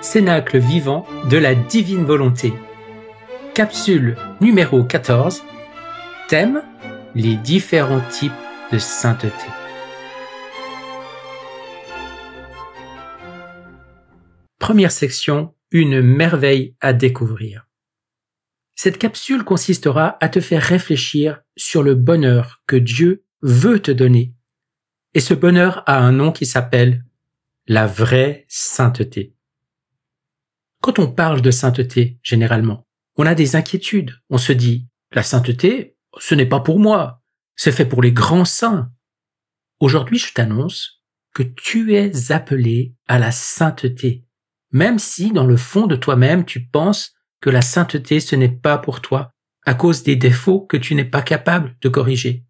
Cénacle vivant de la divine volonté. Capsule numéro 14. Thème Les différents types de sainteté. Première section Une merveille à découvrir. Cette capsule consistera à te faire réfléchir sur le bonheur que Dieu veut te donner. Et ce bonheur a un nom qui s'appelle la vraie sainteté. Quand on parle de sainteté, généralement, on a des inquiétudes. On se dit, la sainteté, ce n'est pas pour moi, c'est fait pour les grands saints. Aujourd'hui, je t'annonce que tu es appelé à la sainteté, même si dans le fond de toi-même, tu penses que la sainteté, ce n'est pas pour toi, à cause des défauts que tu n'es pas capable de corriger.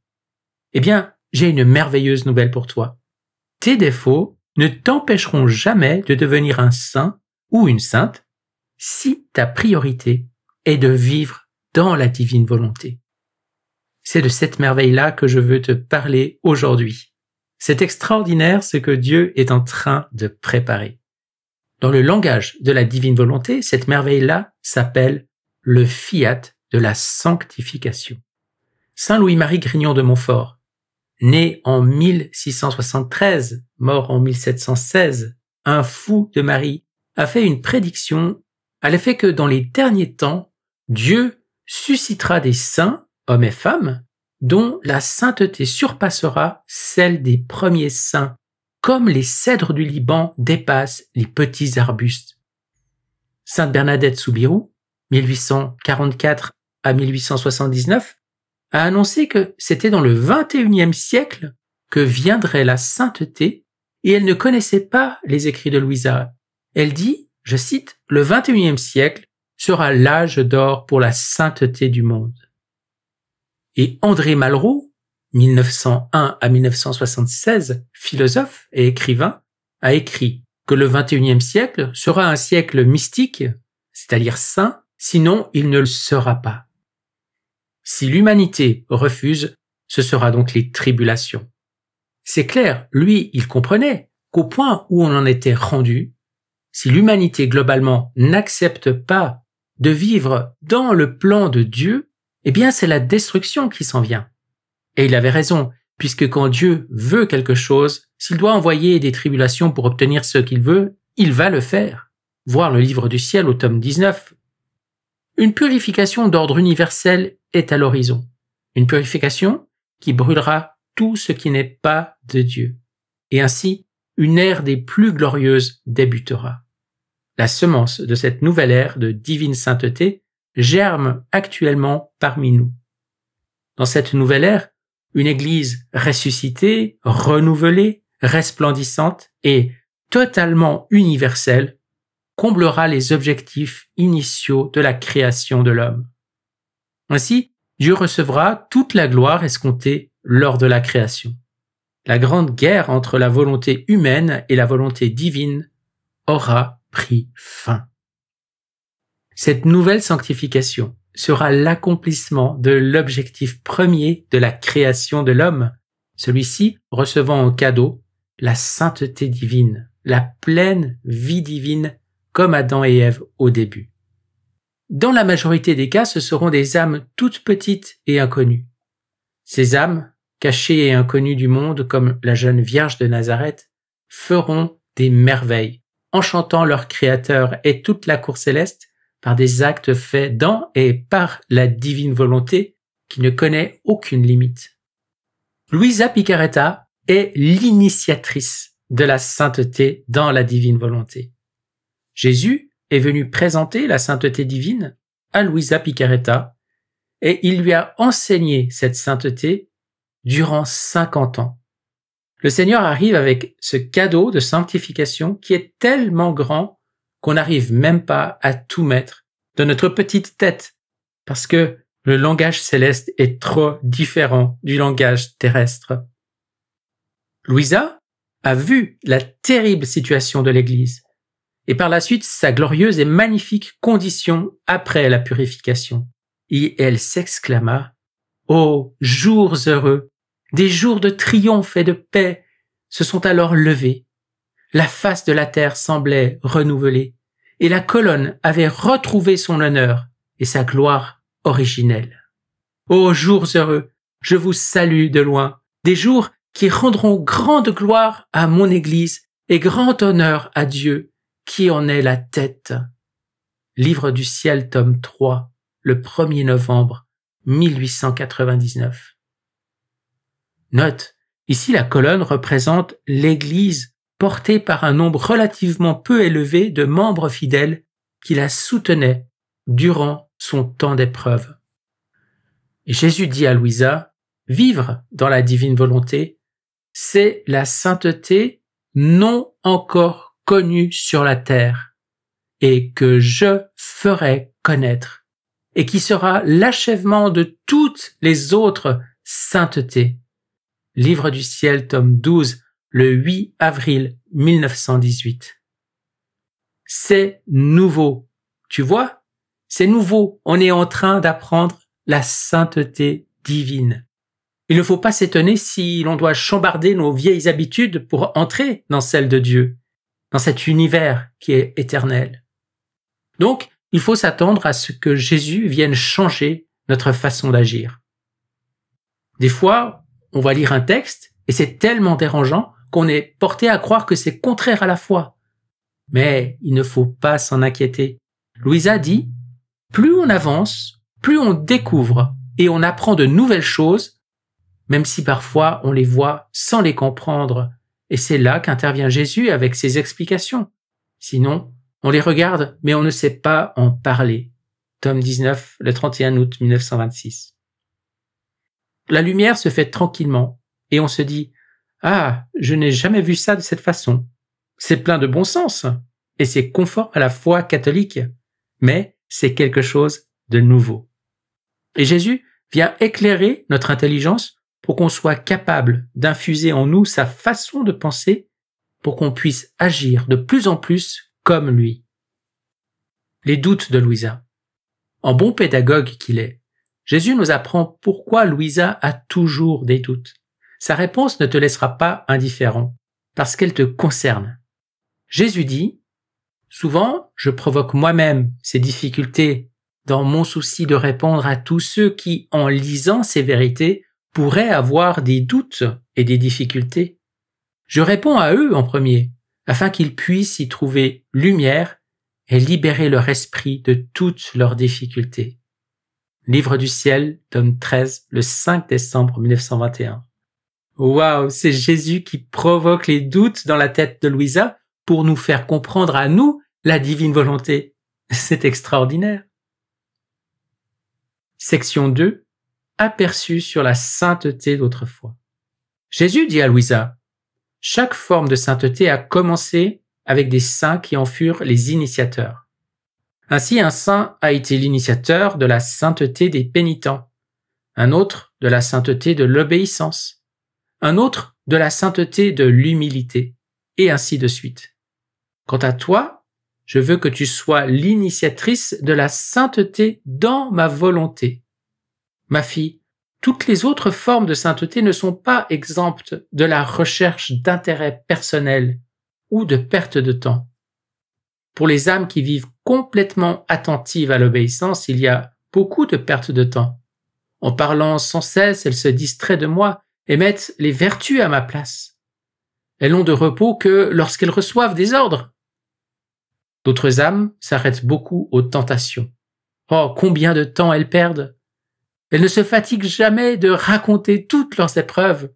Eh bien, j'ai une merveilleuse nouvelle pour toi. Tes défauts ne t'empêcheront jamais de devenir un saint ou une sainte si ta priorité est de vivre dans la divine volonté. C'est de cette merveille-là que je veux te parler aujourd'hui. C'est extraordinaire ce que Dieu est en train de préparer. Dans le langage de la divine volonté, cette merveille-là s'appelle le fiat de la sanctification. Saint Louis-Marie Grignon de Montfort, né en 1673, mort en 1716, un fou de Marie a fait une prédiction à l'effet que dans les derniers temps, Dieu suscitera des saints, hommes et femmes, dont la sainteté surpassera celle des premiers saints, comme les cèdres du Liban dépassent les petits arbustes. Sainte Bernadette Soubirou, 1844 à 1879, a annoncé que c'était dans le 21e siècle que viendrait la sainteté et elle ne connaissait pas les écrits de Louisa elle dit, je cite, Le 21e siècle sera l'âge d'or pour la sainteté du monde. Et André Malraux, 1901 à 1976, philosophe et écrivain, a écrit que le 21e siècle sera un siècle mystique, c'est-à-dire saint, sinon il ne le sera pas. Si l'humanité refuse, ce sera donc les tribulations. C'est clair, lui, il comprenait qu'au point où on en était rendu, si l'humanité globalement n'accepte pas de vivre dans le plan de Dieu, eh bien c'est la destruction qui s'en vient. Et il avait raison, puisque quand Dieu veut quelque chose, s'il doit envoyer des tribulations pour obtenir ce qu'il veut, il va le faire. Voir le livre du ciel au tome 19. Une purification d'ordre universel est à l'horizon. Une purification qui brûlera tout ce qui n'est pas de Dieu. Et ainsi, une ère des plus glorieuses débutera. La semence de cette nouvelle ère de divine sainteté germe actuellement parmi nous. Dans cette nouvelle ère, une Église ressuscitée, renouvelée, resplendissante et totalement universelle comblera les objectifs initiaux de la création de l'homme. Ainsi, Dieu recevra toute la gloire escomptée lors de la création la grande guerre entre la volonté humaine et la volonté divine aura pris fin. Cette nouvelle sanctification sera l'accomplissement de l'objectif premier de la création de l'homme, celui-ci recevant en cadeau la sainteté divine, la pleine vie divine comme Adam et Ève au début. Dans la majorité des cas, ce seront des âmes toutes petites et inconnues. Ces âmes cachés et inconnus du monde comme la jeune Vierge de Nazareth, feront des merveilles, enchantant leur Créateur et toute la cour céleste par des actes faits dans et par la divine volonté qui ne connaît aucune limite. Louisa Picaretta est l'initiatrice de la sainteté dans la divine volonté. Jésus est venu présenter la sainteté divine à Louisa Picaretta et il lui a enseigné cette sainteté durant 50 ans. Le Seigneur arrive avec ce cadeau de sanctification qui est tellement grand qu'on n'arrive même pas à tout mettre de notre petite tête parce que le langage céleste est trop différent du langage terrestre. Louisa a vu la terrible situation de l'Église et par la suite sa glorieuse et magnifique condition après la purification. Et elle s'exclama Ô jours heureux, des jours de triomphe et de paix se sont alors levés. La face de la terre semblait renouvelée, et la colonne avait retrouvé son honneur et sa gloire originelle. Ô jours heureux, je vous salue de loin, des jours qui rendront grande gloire à mon Église et grand honneur à Dieu qui en est la tête. Livre du ciel, tome 3, le 1er novembre 1899. Note, ici la colonne représente l'Église portée par un nombre relativement peu élevé de membres fidèles qui la soutenaient durant son temps d'épreuve. Jésus dit à Louisa, vivre dans la divine volonté, c'est la sainteté non encore connue sur la terre et que je ferai connaître et qui sera l'achèvement de toutes les autres saintetés. Livre du ciel, tome 12, le 8 avril 1918. C'est nouveau. Tu vois? C'est nouveau. On est en train d'apprendre la sainteté divine. Il ne faut pas s'étonner si l'on doit chambarder nos vieilles habitudes pour entrer dans celle de Dieu, dans cet univers qui est éternel. Donc, il faut s'attendre à ce que Jésus vienne changer notre façon d'agir. Des fois, on va lire un texte et c'est tellement dérangeant qu'on est porté à croire que c'est contraire à la foi. Mais il ne faut pas s'en inquiéter. Louisa dit, plus on avance, plus on découvre et on apprend de nouvelles choses, même si parfois on les voit sans les comprendre. Et c'est là qu'intervient Jésus avec ses explications. Sinon, on les regarde, mais on ne sait pas en parler. Tome 19, le 31 août 1926. La lumière se fait tranquillement, et on se dit Ah, je n'ai jamais vu ça de cette façon. C'est plein de bon sens, et c'est conforme à la foi catholique, mais c'est quelque chose de nouveau. Et Jésus vient éclairer notre intelligence pour qu'on soit capable d'infuser en nous sa façon de penser pour qu'on puisse agir de plus en plus comme lui. Les doutes de Louisa. En bon pédagogue qu'il est, Jésus nous apprend pourquoi Louisa a toujours des doutes. Sa réponse ne te laissera pas indifférent, parce qu'elle te concerne. Jésus dit, Souvent, je provoque moi-même ces difficultés dans mon souci de répondre à tous ceux qui, en lisant ces vérités, pourraient avoir des doutes et des difficultés. Je réponds à eux en premier, afin qu'ils puissent y trouver lumière et libérer leur esprit de toutes leurs difficultés. Livre du ciel, tome 13, le 5 décembre 1921. Waouh, c'est Jésus qui provoque les doutes dans la tête de Louisa pour nous faire comprendre à nous la divine volonté. C'est extraordinaire. Section 2. Aperçu sur la sainteté d'autrefois. Jésus dit à Louisa, chaque forme de sainteté a commencé avec des saints qui en furent les initiateurs. Ainsi, un saint a été l'initiateur de la sainteté des pénitents, un autre de la sainteté de l'obéissance, un autre de la sainteté de l'humilité, et ainsi de suite. Quant à toi, je veux que tu sois l'initiatrice de la sainteté dans ma volonté. Ma fille, toutes les autres formes de sainteté ne sont pas exemptes de la recherche d'intérêt personnel ou de perte de temps. Pour les âmes qui vivent complètement attentives à l'obéissance, il y a beaucoup de perte de temps. En parlant sans cesse, elles se distraient de moi et mettent les vertus à ma place. Elles n'ont de repos que lorsqu'elles reçoivent des ordres. D'autres âmes s'arrêtent beaucoup aux tentations. Oh, combien de temps elles perdent elles ne se fatigue jamais de raconter toutes leurs épreuves,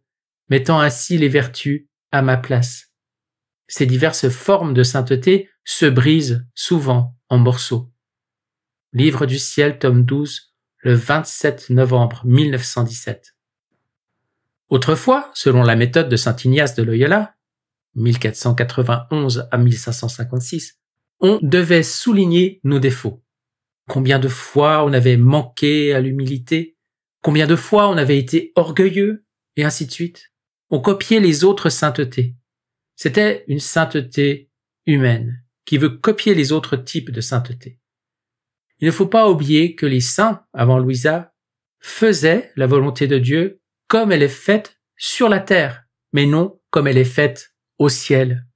mettant ainsi les vertus à ma place. Ces diverses formes de sainteté se brisent souvent en morceaux. Livre du ciel, tome 12, le 27 novembre 1917. Autrefois, selon la méthode de saint Ignace de Loyola, 1491 à 1556, on devait souligner nos défauts. Combien de fois on avait manqué à l'humilité Combien de fois on avait été orgueilleux Et ainsi de suite. On copiait les autres saintetés. C'était une sainteté humaine qui veut copier les autres types de sainteté. Il ne faut pas oublier que les saints, avant Louisa, faisaient la volonté de Dieu comme elle est faite sur la terre, mais non comme elle est faite au ciel.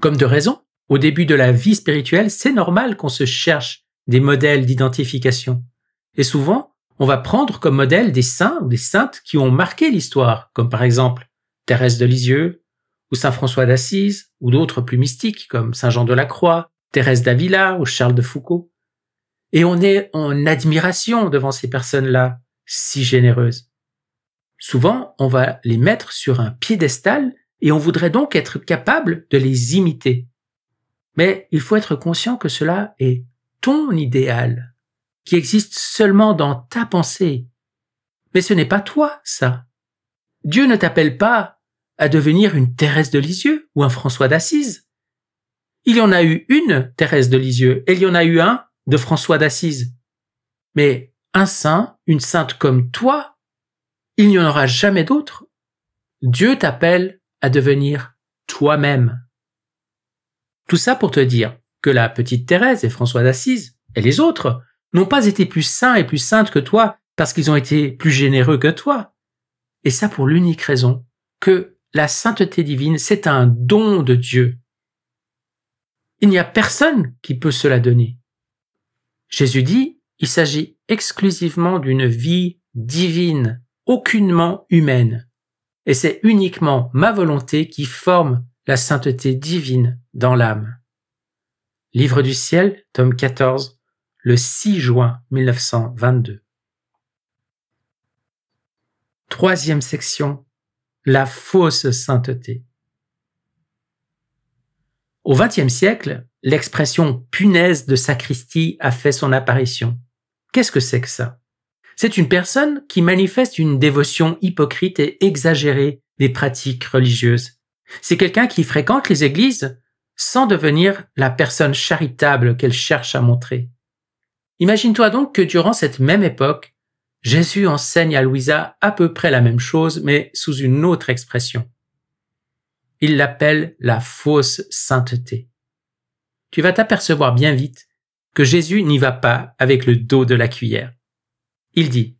Comme de raison, au début de la vie spirituelle, c'est normal qu'on se cherche des modèles d'identification. Et souvent, on va prendre comme modèle des saints ou des saintes qui ont marqué l'histoire, comme par exemple Thérèse de Lisieux, ou Saint François d'Assise, ou d'autres plus mystiques comme Saint Jean de la Croix, Thérèse d'Avila ou Charles de Foucault. Et on est en admiration devant ces personnes-là, si généreuses. Souvent, on va les mettre sur un piédestal et on voudrait donc être capable de les imiter. Mais il faut être conscient que cela est ton idéal, qui existe seulement dans ta pensée. Mais ce n'est pas toi, ça. Dieu ne t'appelle pas à devenir une Thérèse de Lisieux ou un François d'Assise. Il y en a eu une Thérèse de Lisieux et il y en a eu un de François d'Assise. Mais un saint, une sainte comme toi, il n'y en aura jamais d'autre. Dieu t'appelle à devenir toi-même. Tout ça pour te dire, que la petite Thérèse et François d'Assise et les autres n'ont pas été plus saints et plus saintes que toi parce qu'ils ont été plus généreux que toi. Et ça pour l'unique raison que la sainteté divine, c'est un don de Dieu. Il n'y a personne qui peut cela donner. Jésus dit, il s'agit exclusivement d'une vie divine, aucunement humaine. Et c'est uniquement ma volonté qui forme la sainteté divine dans l'âme. Livre du ciel, tome 14, le 6 juin 1922. Troisième section, la fausse sainteté. Au XXe siècle, l'expression punaise de sacristie a fait son apparition. Qu'est-ce que c'est que ça C'est une personne qui manifeste une dévotion hypocrite et exagérée des pratiques religieuses. C'est quelqu'un qui fréquente les églises, sans devenir la personne charitable qu'elle cherche à montrer. Imagine-toi donc que durant cette même époque, Jésus enseigne à Louisa à peu près la même chose, mais sous une autre expression. Il l'appelle la fausse sainteté. Tu vas t'apercevoir bien vite que Jésus n'y va pas avec le dos de la cuillère. Il dit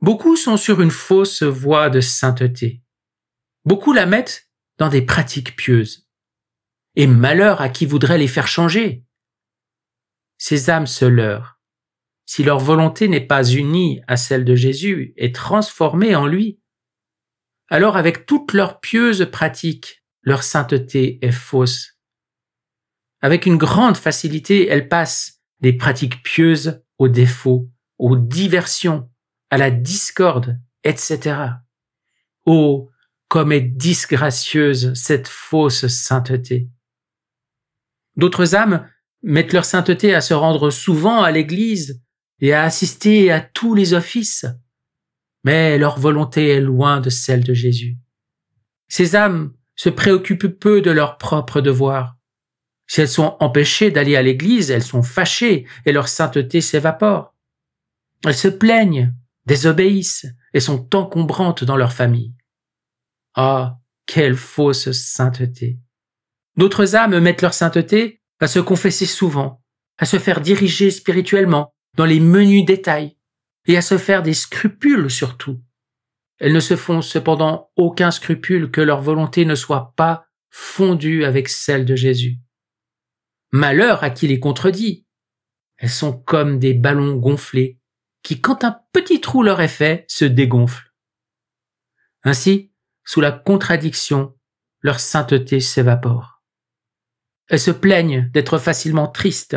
Beaucoup sont sur une fausse voie de sainteté. Beaucoup la mettent dans des pratiques pieuses et malheur à qui voudrait les faire changer. Ces âmes se leurrent. Si leur volonté n'est pas unie à celle de Jésus et transformée en lui, alors avec toutes leurs pieuses pratiques, leur sainteté est fausse. Avec une grande facilité, elles passent des pratiques pieuses aux défauts, aux diversions, à la discorde, etc. Oh, comme est disgracieuse cette fausse sainteté. D'autres âmes mettent leur sainteté à se rendre souvent à l'église et à assister à tous les offices. Mais leur volonté est loin de celle de Jésus. Ces âmes se préoccupent peu de leurs propres devoirs. Si elles sont empêchées d'aller à l'église, elles sont fâchées et leur sainteté s'évapore. Elles se plaignent, désobéissent et sont encombrantes dans leur famille. Ah, quelle fausse sainteté. D'autres âmes mettent leur sainteté à se confesser souvent, à se faire diriger spirituellement dans les menus détails et à se faire des scrupules surtout. Elles ne se font cependant aucun scrupule que leur volonté ne soit pas fondue avec celle de Jésus. Malheur à qui les contredit. Elles sont comme des ballons gonflés qui, quand un petit trou leur est fait, se dégonflent. Ainsi, sous la contradiction, leur sainteté s'évapore. Elles se plaignent d'être facilement tristes.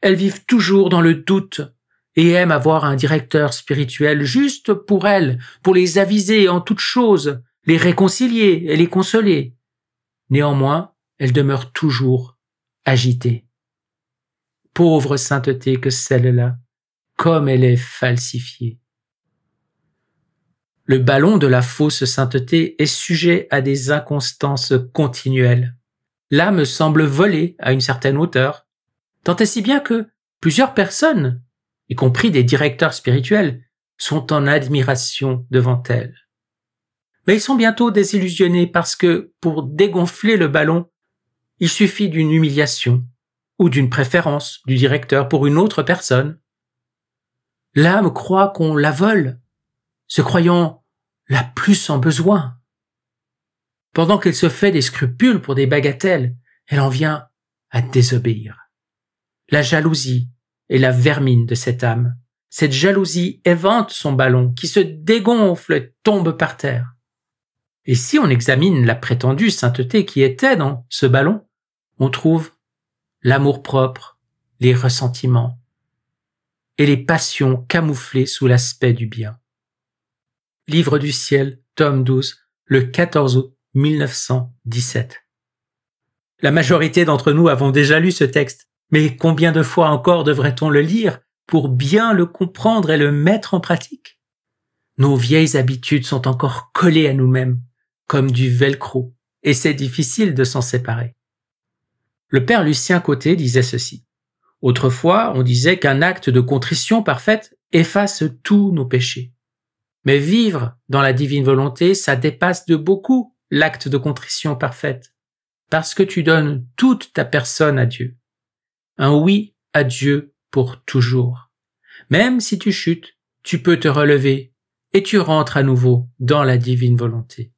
Elles vivent toujours dans le doute et aiment avoir un directeur spirituel juste pour elles, pour les aviser en toutes choses, les réconcilier et les consoler. Néanmoins, elles demeurent toujours agitées. Pauvre sainteté que celle-là, comme elle est falsifiée. Le ballon de la fausse sainteté est sujet à des inconstances continuelles l'âme semble voler à une certaine hauteur. Tant est si bien que plusieurs personnes, y compris des directeurs spirituels, sont en admiration devant elle. Mais ils sont bientôt désillusionnés parce que, pour dégonfler le ballon, il suffit d'une humiliation ou d'une préférence du directeur pour une autre personne. L'âme croit qu'on la vole, se croyant la plus en besoin. Pendant qu'elle se fait des scrupules pour des bagatelles, elle en vient à désobéir. La jalousie est la vermine de cette âme. Cette jalousie évente son ballon, qui se dégonfle et tombe par terre. Et si on examine la prétendue sainteté qui était dans ce ballon, on trouve l'amour-propre, les ressentiments et les passions camouflées sous l'aspect du bien. Livre du ciel, tome 12, le 14 août 1917. La majorité d'entre nous avons déjà lu ce texte, mais combien de fois encore devrait-on le lire pour bien le comprendre et le mettre en pratique Nos vieilles habitudes sont encore collées à nous-mêmes, comme du velcro, et c'est difficile de s'en séparer. Le père Lucien Côté disait ceci. Autrefois, on disait qu'un acte de contrition parfaite efface tous nos péchés. Mais vivre dans la divine volonté, ça dépasse de beaucoup l'acte de contrition parfaite, parce que tu donnes toute ta personne à Dieu. Un oui à Dieu pour toujours. Même si tu chutes, tu peux te relever et tu rentres à nouveau dans la divine volonté.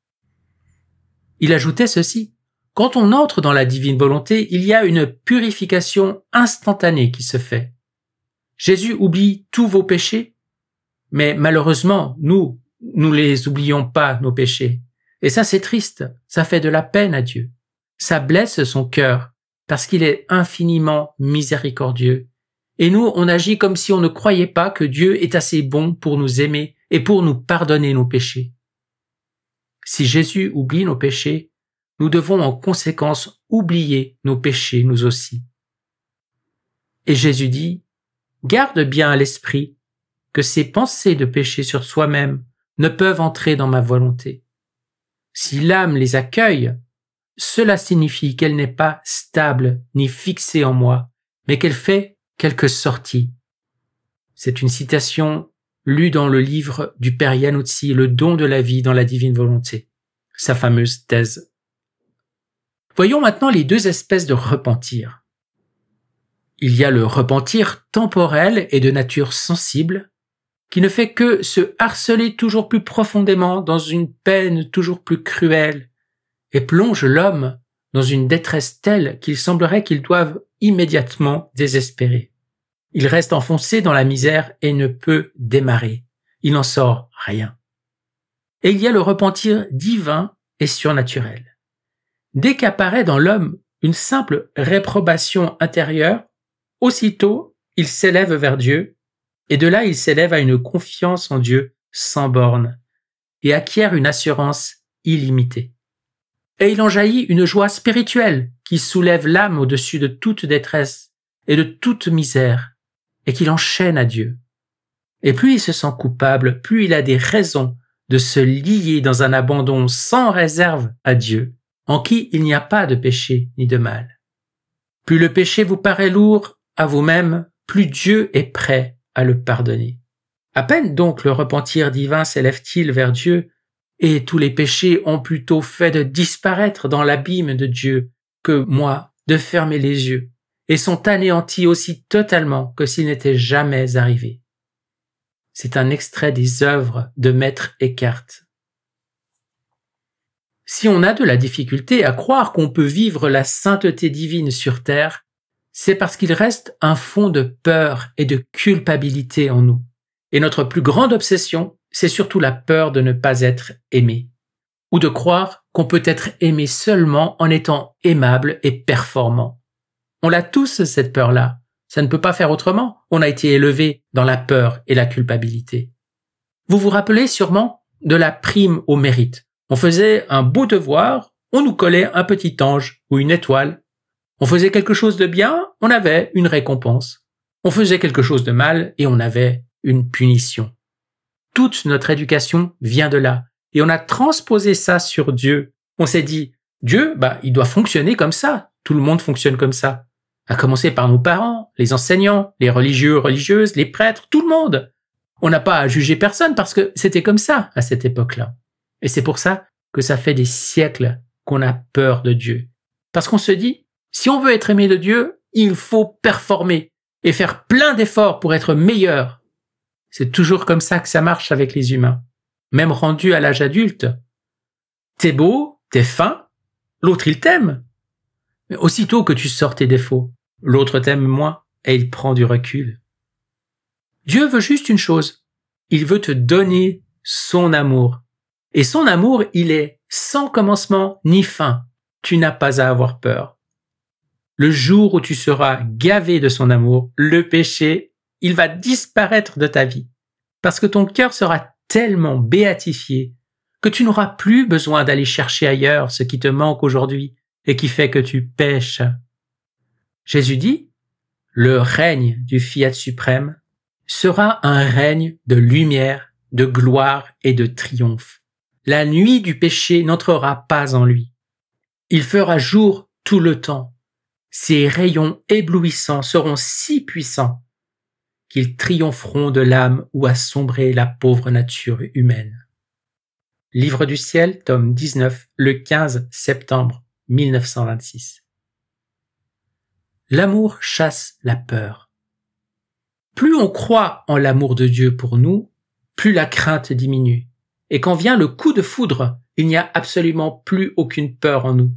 Il ajoutait ceci. Quand on entre dans la divine volonté, il y a une purification instantanée qui se fait. Jésus oublie tous vos péchés, mais malheureusement, nous, nous les oublions pas, nos péchés. Et ça, c'est triste. Ça fait de la peine à Dieu. Ça blesse son cœur parce qu'il est infiniment miséricordieux. Et nous, on agit comme si on ne croyait pas que Dieu est assez bon pour nous aimer et pour nous pardonner nos péchés. Si Jésus oublie nos péchés, nous devons en conséquence oublier nos péchés nous aussi. Et Jésus dit, Garde bien à l'esprit que ces pensées de péché sur soi-même ne peuvent entrer dans ma volonté si l'âme les accueille, cela signifie qu'elle n'est pas stable ni fixée en moi, mais qu'elle fait quelques sorties. C'est une citation lue dans le livre du Père Yanutsi, Le don de la vie dans la divine volonté, sa fameuse thèse. Voyons maintenant les deux espèces de repentir. Il y a le repentir temporel et de nature sensible, qui ne fait que se harceler toujours plus profondément dans une peine toujours plus cruelle, et plonge l'homme dans une détresse telle qu'il semblerait qu'il doive immédiatement désespérer. Il reste enfoncé dans la misère et ne peut démarrer. Il n'en sort rien. Et il y a le repentir divin et surnaturel. Dès qu'apparaît dans l'homme une simple réprobation intérieure, aussitôt il s'élève vers Dieu et de là, il s'élève à une confiance en Dieu sans borne et acquiert une assurance illimitée. Et il en jaillit une joie spirituelle qui soulève l'âme au-dessus de toute détresse et de toute misère et qui l'enchaîne à Dieu. Et plus il se sent coupable, plus il a des raisons de se lier dans un abandon sans réserve à Dieu, en qui il n'y a pas de péché ni de mal. Plus le péché vous paraît lourd à vous-même, plus Dieu est prêt à le pardonner. À peine donc le repentir divin s'élève-t-il vers Dieu, et tous les péchés ont plutôt fait de disparaître dans l'abîme de Dieu que moi de fermer les yeux, et sont anéantis aussi totalement que s'ils n'étaient jamais arrivés. C'est un extrait des œuvres de Maître Eckhart. Si on a de la difficulté à croire qu'on peut vivre la sainteté divine sur terre, c'est parce qu'il reste un fond de peur et de culpabilité en nous. Et notre plus grande obsession, c'est surtout la peur de ne pas être aimé, ou de croire qu'on peut être aimé seulement en étant aimable et performant. On l'a tous, cette peur-là. Ça ne peut pas faire autrement. On a été élevé dans la peur et la culpabilité. Vous vous rappelez sûrement de la prime au mérite. On faisait un beau devoir, on nous collait un petit ange ou une étoile on faisait quelque chose de bien, on avait une récompense. On faisait quelque chose de mal et on avait une punition. Toute notre éducation vient de là. Et on a transposé ça sur Dieu. On s'est dit, Dieu, bah, il doit fonctionner comme ça. Tout le monde fonctionne comme ça. À commencer par nos parents, les enseignants, les religieux, religieuses, les prêtres, tout le monde. On n'a pas à juger personne parce que c'était comme ça à cette époque-là. Et c'est pour ça que ça fait des siècles qu'on a peur de Dieu. Parce qu'on se dit, si on veut être aimé de Dieu, il faut performer et faire plein d'efforts pour être meilleur. C'est toujours comme ça que ça marche avec les humains. Même rendu à l'âge adulte. T'es beau, t'es fin, l'autre il t'aime. Mais aussitôt que tu sors tes défauts, l'autre t'aime moins et il prend du recul. Dieu veut juste une chose. Il veut te donner son amour. Et son amour, il est sans commencement ni fin. Tu n'as pas à avoir peur. Le jour où tu seras gavé de son amour, le péché, il va disparaître de ta vie. Parce que ton cœur sera tellement béatifié que tu n'auras plus besoin d'aller chercher ailleurs ce qui te manque aujourd'hui et qui fait que tu pèches. Jésus dit, le règne du Fiat suprême sera un règne de lumière, de gloire et de triomphe. La nuit du péché n'entrera pas en lui. Il fera jour tout le temps. Ces rayons éblouissants seront si puissants qu'ils triompheront de l'âme ou a sombré la pauvre nature humaine. Livre du ciel, tome 19, le 15 septembre 1926. L'amour chasse la peur. Plus on croit en l'amour de Dieu pour nous, plus la crainte diminue. Et quand vient le coup de foudre, il n'y a absolument plus aucune peur en nous.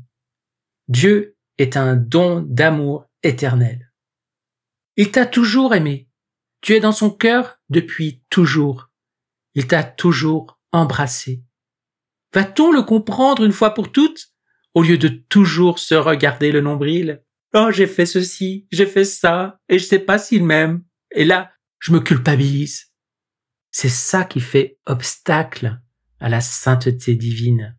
Dieu est un don d'amour éternel. Il t'a toujours aimé. Tu es dans son cœur depuis toujours. Il t'a toujours embrassé. Va-t-on le comprendre une fois pour toutes au lieu de toujours se regarder le nombril? Oh, j'ai fait ceci, j'ai fait ça, et je sais pas s'il m'aime. Et là, je me culpabilise. C'est ça qui fait obstacle à la sainteté divine.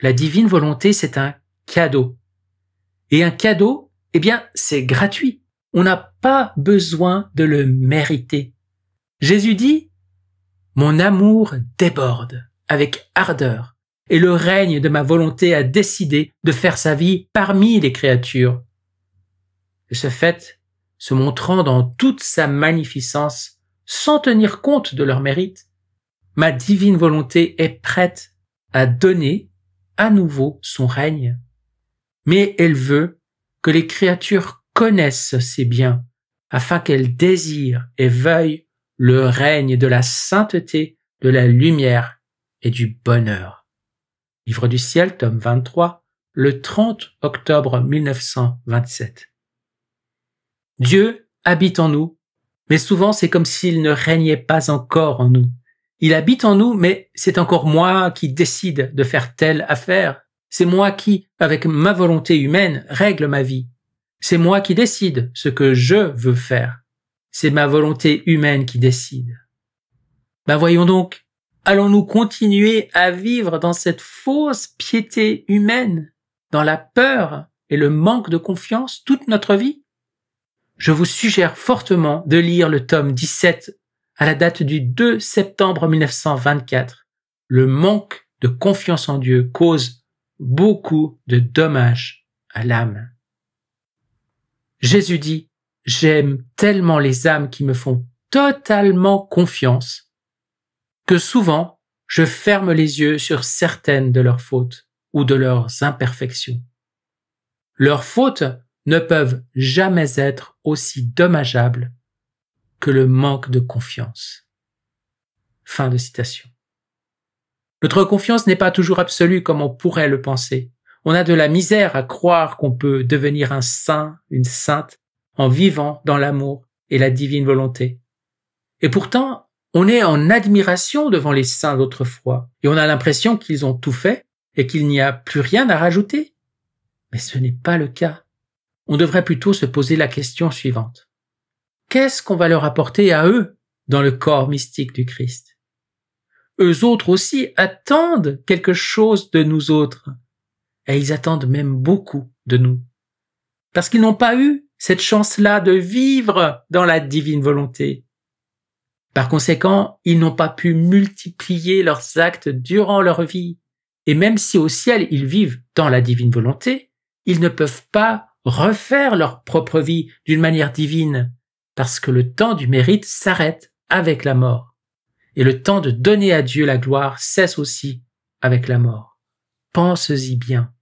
La divine volonté, c'est un cadeau. Et un cadeau, eh bien, c'est gratuit. On n'a pas besoin de le mériter. Jésus dit, Mon amour déborde avec ardeur, et le règne de ma volonté a décidé de faire sa vie parmi les créatures. De ce fait, se montrant dans toute sa magnificence, sans tenir compte de leur mérite, ma divine volonté est prête à donner à nouveau son règne mais elle veut que les créatures connaissent ses biens, afin qu'elles désirent et veuillent le règne de la sainteté, de la lumière et du bonheur. Livre du ciel, tome 23, le 30 octobre 1927. Dieu habite en nous, mais souvent c'est comme s'il ne régnait pas encore en nous. Il habite en nous, mais c'est encore moi qui décide de faire telle affaire, c'est moi qui, avec ma volonté humaine, règle ma vie. C'est moi qui décide ce que je veux faire. C'est ma volonté humaine qui décide. Ben voyons donc, allons-nous continuer à vivre dans cette fausse piété humaine, dans la peur et le manque de confiance toute notre vie Je vous suggère fortement de lire le tome 17 à la date du 2 septembre 1924. Le manque de confiance en Dieu cause beaucoup de dommages à l'âme. Jésus dit, j'aime tellement les âmes qui me font totalement confiance que souvent je ferme les yeux sur certaines de leurs fautes ou de leurs imperfections. Leurs fautes ne peuvent jamais être aussi dommageables que le manque de confiance. Fin de citation. Notre confiance n'est pas toujours absolue comme on pourrait le penser. On a de la misère à croire qu'on peut devenir un saint, une sainte, en vivant dans l'amour et la divine volonté. Et pourtant, on est en admiration devant les saints d'autrefois, et on a l'impression qu'ils ont tout fait et qu'il n'y a plus rien à rajouter. Mais ce n'est pas le cas. On devrait plutôt se poser la question suivante. Qu'est-ce qu'on va leur apporter à eux dans le corps mystique du Christ eux autres aussi attendent quelque chose de nous autres. Et ils attendent même beaucoup de nous. Parce qu'ils n'ont pas eu cette chance-là de vivre dans la divine volonté. Par conséquent, ils n'ont pas pu multiplier leurs actes durant leur vie. Et même si au ciel ils vivent dans la divine volonté, ils ne peuvent pas refaire leur propre vie d'une manière divine, parce que le temps du mérite s'arrête avec la mort et le temps de donner à Dieu la gloire cesse aussi avec la mort. pensez y bien.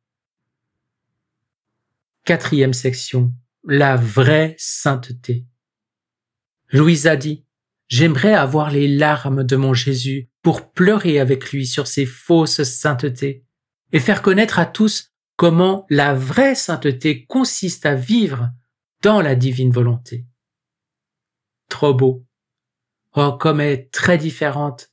Quatrième section. La vraie sainteté. Louise a dit, J'aimerais avoir les larmes de mon Jésus pour pleurer avec lui sur ses fausses saintetés et faire connaître à tous comment la vraie sainteté consiste à vivre dans la divine volonté. Trop beau. Oh, comme est très différente.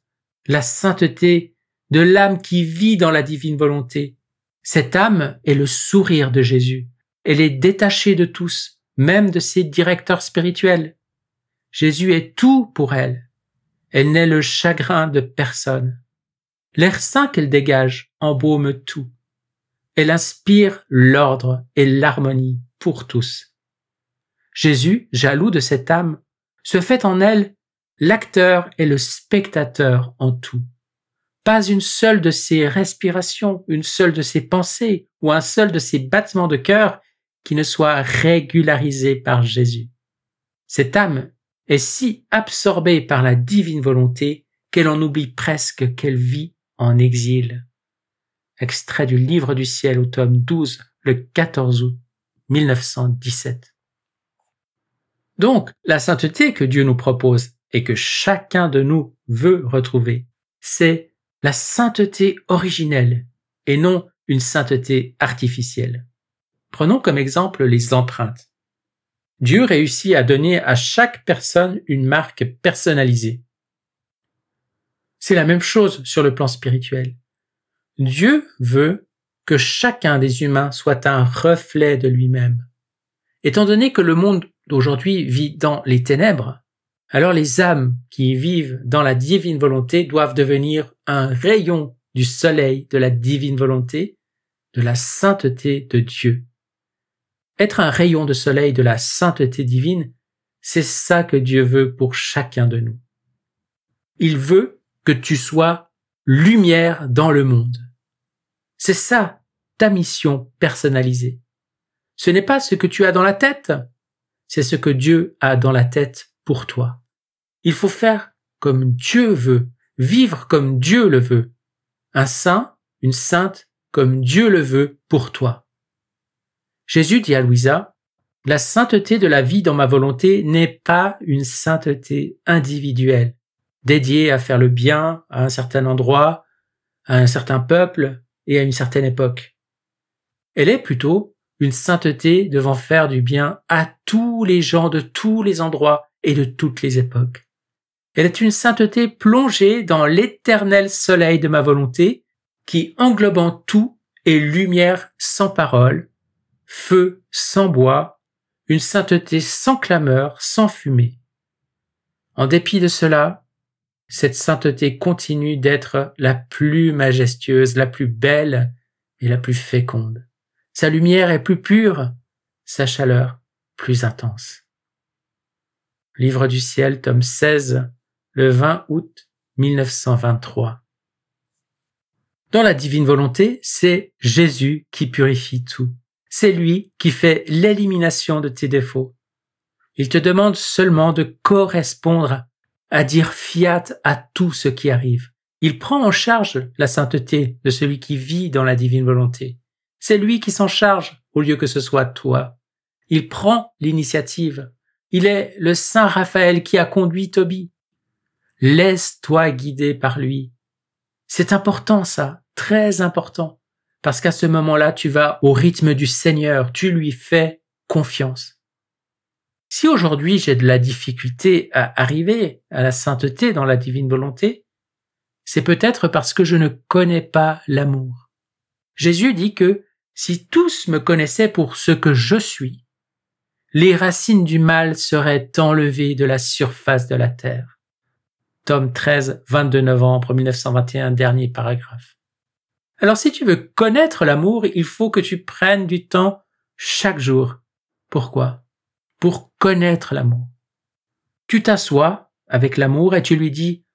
La sainteté de l'âme qui vit dans la divine volonté. Cette âme est le sourire de Jésus. Elle est détachée de tous, même de ses directeurs spirituels. Jésus est tout pour elle. Elle n'est le chagrin de personne. L'air saint qu'elle dégage embaume tout. Elle inspire l'ordre et l'harmonie pour tous. Jésus, jaloux de cette âme, se fait en elle L'acteur est le spectateur en tout. Pas une seule de ses respirations, une seule de ses pensées ou un seul de ses battements de cœur qui ne soit régularisé par Jésus. Cette âme est si absorbée par la divine volonté qu'elle en oublie presque qu'elle vit en exil. Extrait du Livre du Ciel au tome 12, le 14 août 1917. Donc, la sainteté que Dieu nous propose et que chacun de nous veut retrouver, c'est la sainteté originelle et non une sainteté artificielle. Prenons comme exemple les empreintes. Dieu réussit à donner à chaque personne une marque personnalisée. C'est la même chose sur le plan spirituel. Dieu veut que chacun des humains soit un reflet de lui-même. Étant donné que le monde d'aujourd'hui vit dans les ténèbres, alors les âmes qui vivent dans la divine volonté doivent devenir un rayon du soleil de la divine volonté, de la sainteté de Dieu. Être un rayon de soleil de la sainteté divine, c'est ça que Dieu veut pour chacun de nous. Il veut que tu sois lumière dans le monde. C'est ça ta mission personnalisée. Ce n'est pas ce que tu as dans la tête, c'est ce que Dieu a dans la tête pour toi. Il faut faire comme Dieu veut, vivre comme Dieu le veut. Un saint, une sainte, comme Dieu le veut pour toi. Jésus dit à Louisa, La sainteté de la vie dans ma volonté n'est pas une sainteté individuelle, dédiée à faire le bien à un certain endroit, à un certain peuple et à une certaine époque. Elle est plutôt une sainteté devant faire du bien à tous les gens de tous les endroits et de toutes les époques. Elle est une sainteté plongée dans l'éternel soleil de ma volonté, qui englobant tout est lumière sans parole, feu sans bois, une sainteté sans clameur, sans fumée. En dépit de cela, cette sainteté continue d'être la plus majestueuse, la plus belle et la plus féconde. Sa lumière est plus pure, sa chaleur plus intense. Livre du ciel, tome 16, le 20 août 1923. Dans la divine volonté, c'est Jésus qui purifie tout. C'est lui qui fait l'élimination de tes défauts. Il te demande seulement de correspondre à dire fiat à tout ce qui arrive. Il prend en charge la sainteté de celui qui vit dans la divine volonté. C'est lui qui s'en charge au lieu que ce soit toi. Il prend l'initiative. Il est le Saint Raphaël qui a conduit Toby. Laisse-toi guider par lui. C'est important ça, très important, parce qu'à ce moment-là, tu vas au rythme du Seigneur, tu lui fais confiance. Si aujourd'hui j'ai de la difficulté à arriver à la sainteté dans la divine volonté, c'est peut-être parce que je ne connais pas l'amour. Jésus dit que si tous me connaissaient pour ce que je suis, les racines du mal seraient enlevées de la surface de la terre. Tome 13, 22 novembre 1921, dernier paragraphe. Alors si tu veux connaître l'amour, il faut que tu prennes du temps chaque jour. Pourquoi Pour connaître l'amour. Tu t'assois avec l'amour et tu lui dis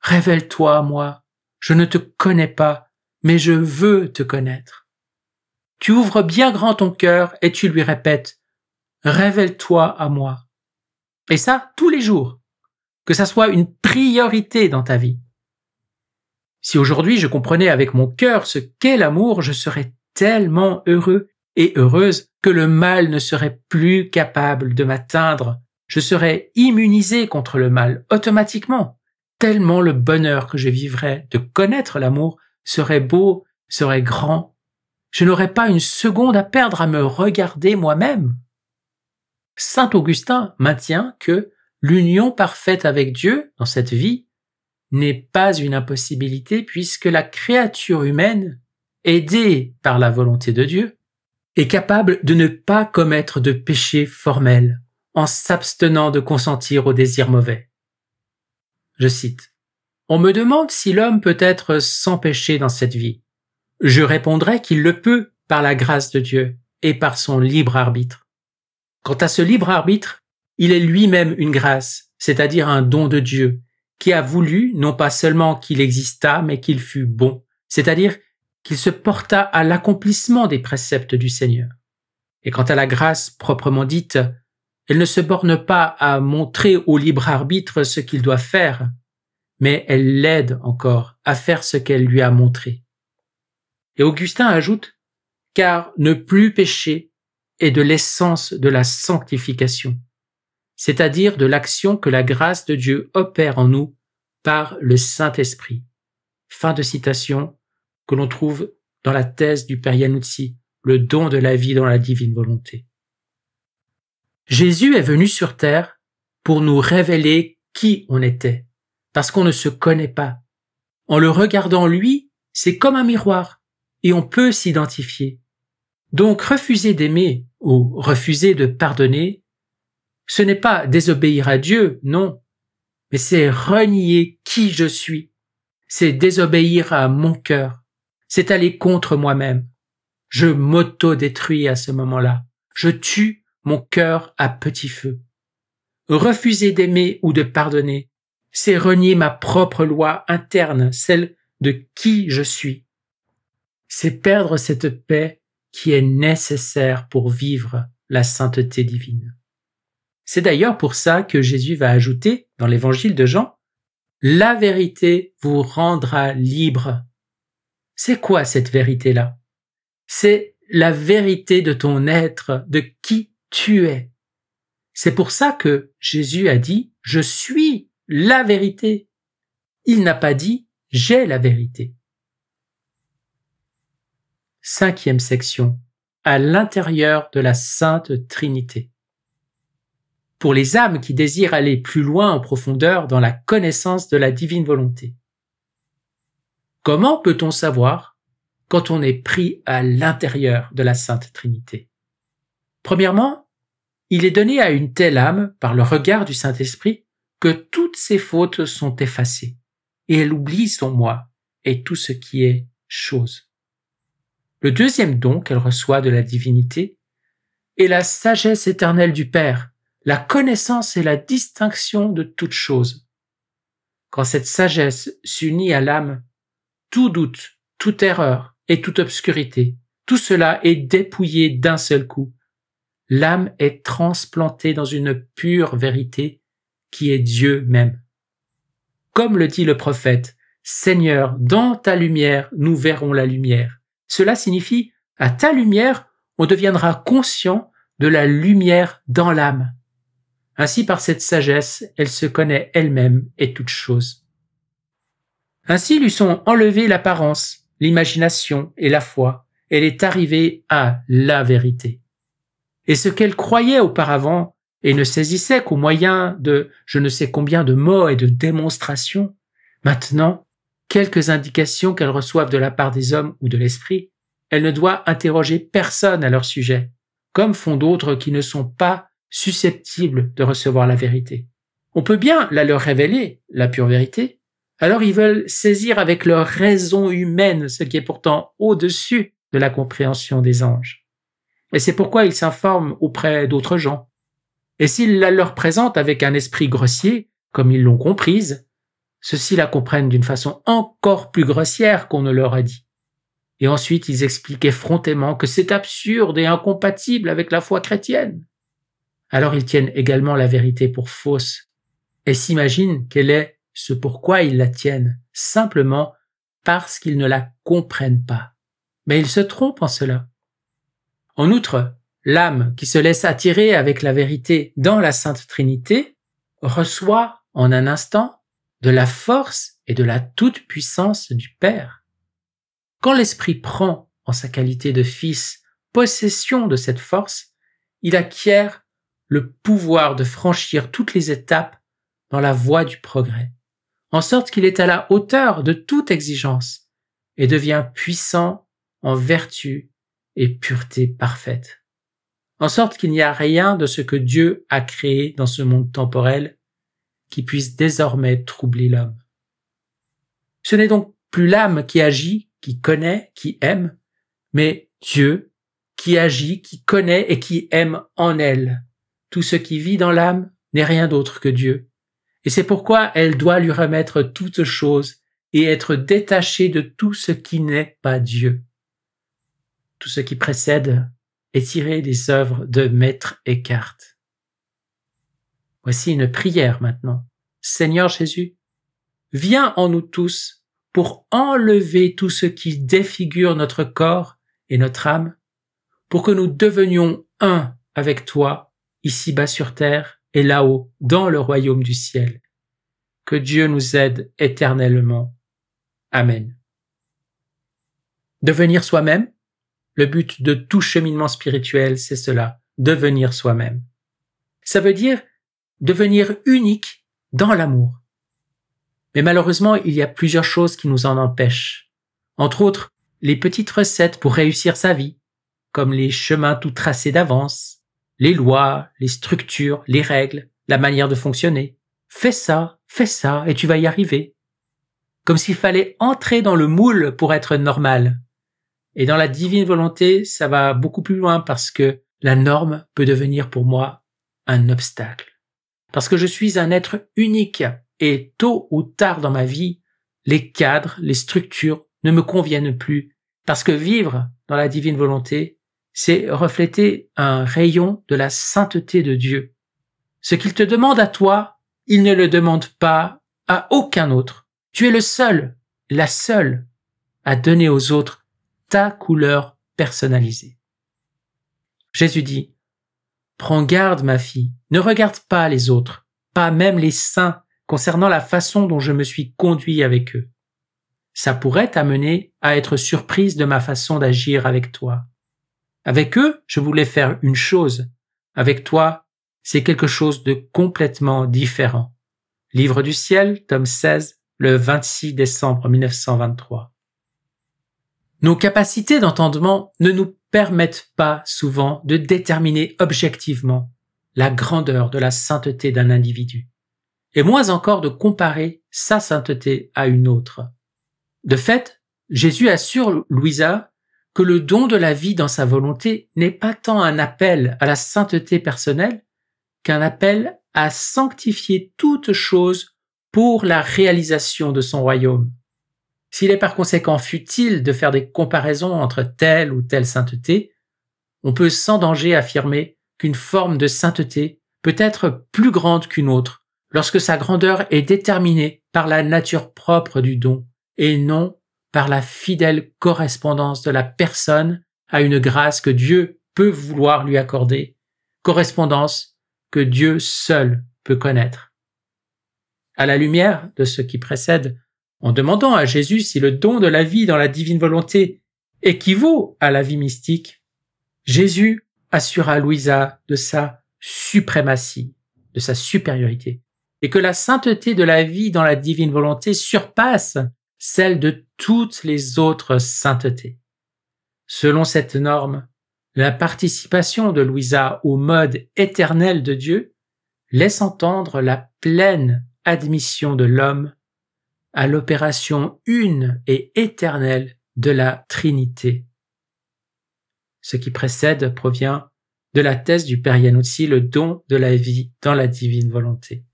Révèle-toi à moi, je ne te connais pas, mais je veux te connaître. Tu ouvres bien grand ton cœur et tu lui répètes Révèle-toi à moi. Et ça, tous les jours. Que ça soit une priorité dans ta vie. Si aujourd'hui je comprenais avec mon cœur ce qu'est l'amour, je serais tellement heureux et heureuse que le mal ne serait plus capable de m'atteindre. Je serais immunisé contre le mal automatiquement. Tellement le bonheur que je vivrais de connaître l'amour serait beau, serait grand. Je n'aurais pas une seconde à perdre à me regarder moi-même. Saint Augustin maintient que l'union parfaite avec Dieu dans cette vie n'est pas une impossibilité puisque la créature humaine, aidée par la volonté de Dieu, est capable de ne pas commettre de péché formel en s'abstenant de consentir aux désirs mauvais. Je cite. On me demande si l'homme peut être sans péché dans cette vie. Je répondrai qu'il le peut par la grâce de Dieu et par son libre arbitre. Quant à ce libre arbitre, il est lui-même une grâce, c'est-à-dire un don de Dieu, qui a voulu non pas seulement qu'il existât, mais qu'il fût bon, c'est-à-dire qu'il se porta à l'accomplissement des préceptes du Seigneur. Et quant à la grâce proprement dite, elle ne se borne pas à montrer au libre arbitre ce qu'il doit faire, mais elle l'aide encore à faire ce qu'elle lui a montré. Et Augustin ajoute, car ne plus pécher est de l'essence de la sanctification, c'est-à-dire de l'action que la grâce de Dieu opère en nous par le Saint-Esprit. Fin de citation que l'on trouve dans la thèse du Père yanuzzi le don de la vie dans la divine volonté. Jésus est venu sur terre pour nous révéler qui on était, parce qu'on ne se connaît pas. En le regardant lui, c'est comme un miroir, et on peut s'identifier. Donc refuser d'aimer ou refuser de pardonner, ce n'est pas désobéir à Dieu, non, mais c'est renier qui je suis, c'est désobéir à mon cœur, c'est aller contre moi-même. Je m'auto-détruis à ce moment-là, je tue mon cœur à petit feu. Refuser d'aimer ou de pardonner, c'est renier ma propre loi interne, celle de qui je suis. C'est perdre cette paix qui est nécessaire pour vivre la sainteté divine. C'est d'ailleurs pour ça que Jésus va ajouter dans l'évangile de Jean, La vérité vous rendra libre. C'est quoi cette vérité-là C'est la vérité de ton être, de qui tu es. C'est pour ça que Jésus a dit, Je suis la vérité. Il n'a pas dit, J'ai la vérité. Cinquième section. À l'intérieur de la Sainte Trinité. Pour les âmes qui désirent aller plus loin en profondeur dans la connaissance de la divine volonté. Comment peut-on savoir quand on est pris à l'intérieur de la Sainte Trinité Premièrement, il est donné à une telle âme, par le regard du Saint-Esprit, que toutes ses fautes sont effacées, et elle oublie son moi et tout ce qui est chose. Le deuxième don qu'elle reçoit de la divinité est la sagesse éternelle du Père, la connaissance et la distinction de toutes choses. Quand cette sagesse s'unit à l'âme, tout doute, toute erreur et toute obscurité, tout cela est dépouillé d'un seul coup. L'âme est transplantée dans une pure vérité qui est Dieu même. Comme le dit le prophète, Seigneur, dans ta lumière, nous verrons la lumière. Cela signifie à ta lumière, on deviendra conscient de la lumière dans l'âme. Ainsi, par cette sagesse, elle se connaît elle-même et toute chose. Ainsi lui sont enlevées l'apparence, l'imagination et la foi. Elle est arrivée à la vérité. Et ce qu'elle croyait auparavant et ne saisissait qu'au moyen de je ne sais combien de mots et de démonstrations, maintenant quelques indications qu'elle reçoive de la part des hommes ou de l'esprit, elle ne doit interroger personne à leur sujet, comme font d'autres qui ne sont pas susceptibles de recevoir la vérité. On peut bien la leur révéler, la pure vérité, alors ils veulent saisir avec leur raison humaine ce qui est pourtant au-dessus de la compréhension des anges. Et c'est pourquoi ils s'informent auprès d'autres gens. Et s'ils la leur présentent avec un esprit grossier, comme ils l'ont comprise, ceux-ci la comprennent d'une façon encore plus grossière qu'on ne leur a dit. Et ensuite, ils expliquent effrontément que c'est absurde et incompatible avec la foi chrétienne. Alors ils tiennent également la vérité pour fausse et s'imaginent qu'elle est ce pourquoi ils la tiennent, simplement parce qu'ils ne la comprennent pas. Mais ils se trompent en cela. En outre, l'âme qui se laisse attirer avec la vérité dans la Sainte Trinité reçoit en un instant de la force et de la toute-puissance du Père. Quand l'Esprit prend, en sa qualité de Fils, possession de cette force, il acquiert le pouvoir de franchir toutes les étapes dans la voie du progrès, en sorte qu'il est à la hauteur de toute exigence et devient puissant en vertu et pureté parfaite, en sorte qu'il n'y a rien de ce que Dieu a créé dans ce monde temporel qui puisse désormais troubler l'homme. Ce n'est donc plus l'âme qui agit, qui connaît, qui aime, mais Dieu qui agit, qui connaît et qui aime en elle. Tout ce qui vit dans l'âme n'est rien d'autre que Dieu. Et c'est pourquoi elle doit lui remettre toutes choses et être détachée de tout ce qui n'est pas Dieu. Tout ce qui précède est tiré des œuvres de Maître Eckhart. Voici une prière maintenant. Seigneur Jésus, viens en nous tous pour enlever tout ce qui défigure notre corps et notre âme, pour que nous devenions un avec toi, ici-bas sur terre et là-haut, dans le royaume du ciel. Que Dieu nous aide éternellement. Amen. Devenir soi-même, le but de tout cheminement spirituel, c'est cela, devenir soi-même. Ça veut dire devenir unique dans l'amour. Mais malheureusement, il y a plusieurs choses qui nous en empêchent. Entre autres, les petites recettes pour réussir sa vie, comme les chemins tout tracés d'avance, les lois, les structures, les règles, la manière de fonctionner. Fais ça, fais ça, et tu vas y arriver. Comme s'il fallait entrer dans le moule pour être normal. Et dans la divine volonté, ça va beaucoup plus loin parce que la norme peut devenir pour moi un obstacle parce que je suis un être unique et tôt ou tard dans ma vie, les cadres, les structures ne me conviennent plus, parce que vivre dans la divine volonté, c'est refléter un rayon de la sainteté de Dieu. Ce qu'il te demande à toi, il ne le demande pas à aucun autre. Tu es le seul, la seule, à donner aux autres ta couleur personnalisée. Jésus dit, Prends garde, ma fille, ne regarde pas les autres, pas même les saints, concernant la façon dont je me suis conduit avec eux. Ça pourrait t'amener à être surprise de ma façon d'agir avec toi. Avec eux, je voulais faire une chose. Avec toi, c'est quelque chose de complètement différent. Livre du ciel, tome 16, le 26 décembre 1923. Nos capacités d'entendement ne nous permettent pas souvent de déterminer objectivement la grandeur de la sainteté d'un individu, et moins encore de comparer sa sainteté à une autre. De fait, Jésus assure Louisa que le don de la vie dans sa volonté n'est pas tant un appel à la sainteté personnelle qu'un appel à sanctifier toute chose pour la réalisation de son royaume. S'il est par conséquent futile de faire des comparaisons entre telle ou telle sainteté, on peut sans danger affirmer qu'une forme de sainteté peut être plus grande qu'une autre lorsque sa grandeur est déterminée par la nature propre du don et non par la fidèle correspondance de la personne à une grâce que Dieu peut vouloir lui accorder, correspondance que Dieu seul peut connaître. À la lumière de ce qui précède, en demandant à Jésus si le don de la vie dans la divine volonté équivaut à la vie mystique, Jésus assura Louisa de sa suprématie, de sa supériorité, et que la sainteté de la vie dans la divine volonté surpasse celle de toutes les autres saintetés. Selon cette norme, la participation de Louisa au mode éternel de Dieu laisse entendre la pleine admission de l'homme à l'opération une et éternelle de la Trinité. Ce qui précède provient de la thèse du Père Yanusi, le don de la vie dans la divine volonté.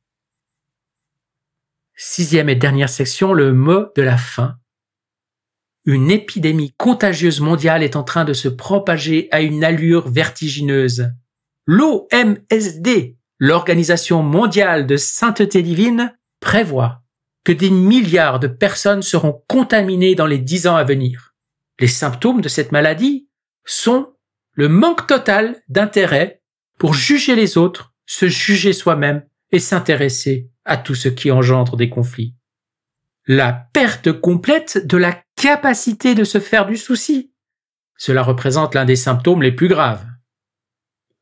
Sixième et dernière section, le mot de la fin. Une épidémie contagieuse mondiale est en train de se propager à une allure vertigineuse. L'OMSD, l'Organisation mondiale de sainteté divine, prévoit que des milliards de personnes seront contaminées dans les dix ans à venir. Les symptômes de cette maladie sont le manque total d'intérêt pour juger les autres, se juger soi-même et s'intéresser à tout ce qui engendre des conflits. La perte complète de la capacité de se faire du souci. Cela représente l'un des symptômes les plus graves.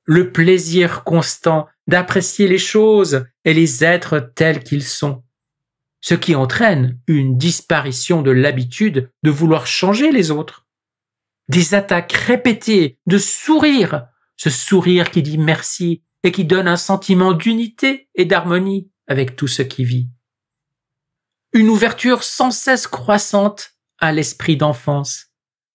Le plaisir constant d'apprécier les choses et les êtres tels qu'ils sont ce qui entraîne une disparition de l'habitude de vouloir changer les autres. Des attaques répétées de sourire, ce sourire qui dit merci et qui donne un sentiment d'unité et d'harmonie avec tout ce qui vit. Une ouverture sans cesse croissante à l'esprit d'enfance,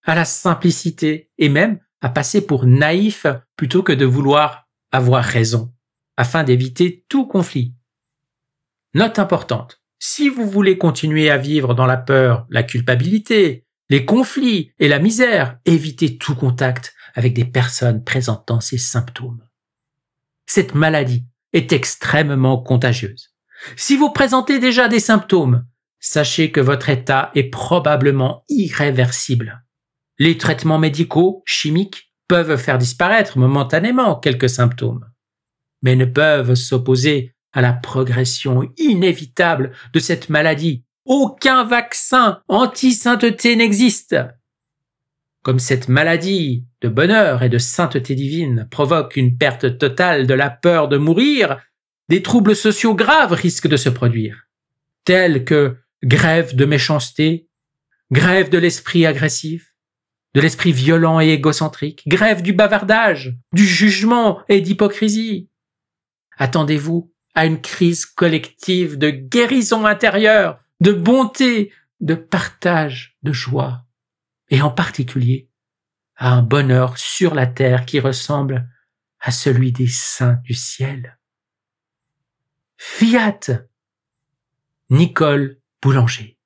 à la simplicité et même à passer pour naïf plutôt que de vouloir avoir raison, afin d'éviter tout conflit. Note importante. Si vous voulez continuer à vivre dans la peur, la culpabilité, les conflits et la misère, évitez tout contact avec des personnes présentant ces symptômes. Cette maladie est extrêmement contagieuse. Si vous présentez déjà des symptômes, sachez que votre état est probablement irréversible. Les traitements médicaux, chimiques, peuvent faire disparaître momentanément quelques symptômes, mais ne peuvent s'opposer à la progression inévitable de cette maladie. Aucun vaccin anti-sainteté n'existe. Comme cette maladie de bonheur et de sainteté divine provoque une perte totale de la peur de mourir, des troubles sociaux graves risquent de se produire, tels que grève de méchanceté, grève de l'esprit agressif, de l'esprit violent et égocentrique, grève du bavardage, du jugement et d'hypocrisie. Attendez-vous à une crise collective de guérison intérieure, de bonté, de partage, de joie, et en particulier à un bonheur sur la terre qui ressemble à celui des saints du ciel. Fiat Nicole Boulanger